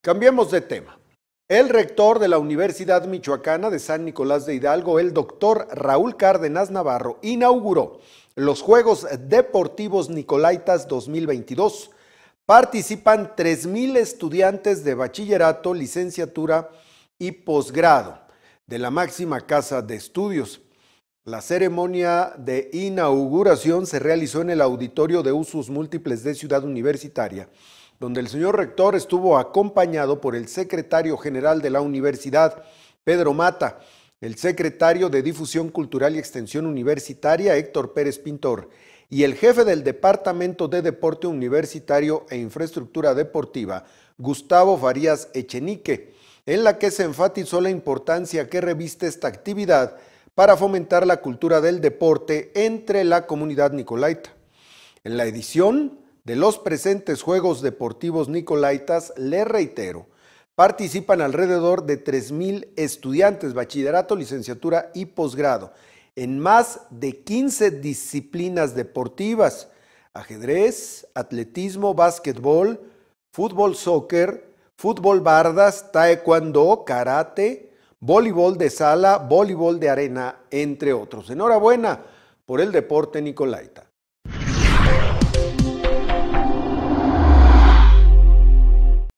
Cambiemos de tema. El rector de la Universidad Michoacana de San Nicolás de Hidalgo, el doctor Raúl Cárdenas Navarro, inauguró los Juegos Deportivos Nicolaitas 2022. Participan 3.000 estudiantes de bachillerato, licenciatura y posgrado de la máxima casa de estudios. La ceremonia de inauguración se realizó en el auditorio de usos múltiples de Ciudad Universitaria donde el señor rector estuvo acompañado por el secretario general de la universidad, Pedro Mata, el secretario de Difusión Cultural y Extensión Universitaria, Héctor Pérez Pintor, y el jefe del Departamento de Deporte Universitario e Infraestructura Deportiva, Gustavo Farías Echenique, en la que se enfatizó la importancia que reviste esta actividad para fomentar la cultura del deporte entre la comunidad nicolaita. En la edición de los presentes Juegos Deportivos Nicolaitas, le reitero, participan alrededor de 3.000 estudiantes, bachillerato, licenciatura y posgrado, en más de 15 disciplinas deportivas, ajedrez, atletismo, básquetbol, fútbol soccer, fútbol bardas, taekwondo, karate, voleibol de sala, voleibol de arena, entre otros. Enhorabuena por el deporte Nicolaita.